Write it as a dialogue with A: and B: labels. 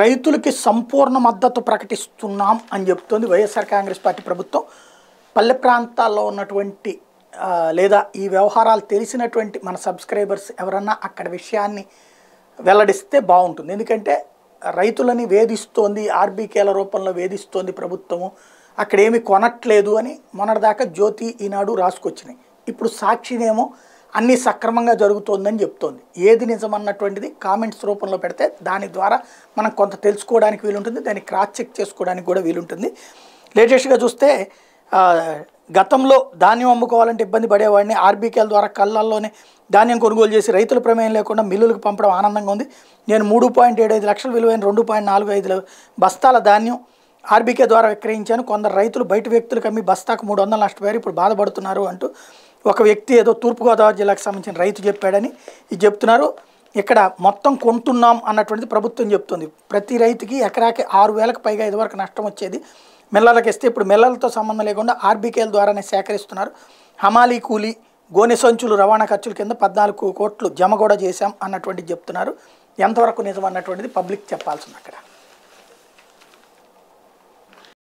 A: రైతులకి సంపూర్ణ మద్దతు ప్రకటిస్తున్నాం అని చెప్తోంది వైఎస్ఆర్ కాంగ్రెస్ పార్టీ ప్రభుత్వం పల్లె ప్రాంతాల్లో ఉన్నటువంటి లేదా ఈ వ్యవహారాలు తెలిసినటువంటి మన సబ్స్క్రైబర్స్ ఎవరన్నా అక్కడ విషయాన్ని వెల్లడిస్తే బాగుంటుంది ఎందుకంటే రైతులని వేధిస్తోంది ఆర్బీకేల రూపంలో వేధిస్తోంది ప్రభుత్వము అక్కడేమి కొనట్లేదు అని మొన్నటిదాకా జ్యోతి ఈనాడు రాసుకొచ్చినాయి ఇప్పుడు సాక్షినేమో అన్నీ సక్రమంగా జరుగుతోందని చెప్తోంది ఏది నిజమన్నటువంటిది కామెంట్స్ రూపంలో పెడితే దాని ద్వారా మనం కొంత తెలుసుకోవడానికి వీలుంటుంది దాన్ని క్రాస్ చెక్ చేసుకోవడానికి కూడా వీలుంటుంది లేటెస్ట్గా చూస్తే గతంలో ధాన్యం అమ్ముకోవాలంటే ఇబ్బంది పడేవాడిని ఆర్బీకేల ద్వారా కళ్ళల్లోనే ధాన్యం కొనుగోలు చేసి రైతుల ప్రమేయం లేకుండా మిల్లులకు పంపడం ఆనందంగా ఉంది నేను మూడు పాయింట్ ఏడు ఐదు లక్షల విలువైన రెండు పాయింట్ నాలుగు ఐదు బస్తాల ధాన్యం ఆర్బీకే ద్వారా విక్రయించాను కొందరు రైతులు బయట వ్యక్తులకు అమ్మి బస్తాకు మూడు వందలు నష్టపోయారు ఇప్పుడు బాధపడుతున్నారు అంటూ ఒక వ్యక్తి ఏదో తూర్పుగోదావరి జిల్లాకు సంబంధించిన రైతు చెప్పాడని ఇది చెప్తున్నారు ఇక్కడ మొత్తం కొంటున్నాం అన్నటువంటిది ప్రభుత్వం చెప్తుంది ప్రతి రైతుకి ఎకరాకి ఆరు వేలకు పైగా ఇదివరకు నష్టం వచ్చేది మిల్లలకు ఇస్తే ఇప్పుడు మిల్లలతో సంబంధం లేకుండా ఆర్బీకేల ద్వారానే సేకరిస్తున్నారు హమాలీ కూలీ గోనె సంచులు రవాణా ఖర్చుల కింద పద్నాలుగు కోట్లు జమ కూడా చేశాం అన్నటువంటిది చెప్తున్నారు ఎంతవరకు నిజం అన్నటువంటిది పబ్లిక్ చెప్పాల్సింది అక్కడ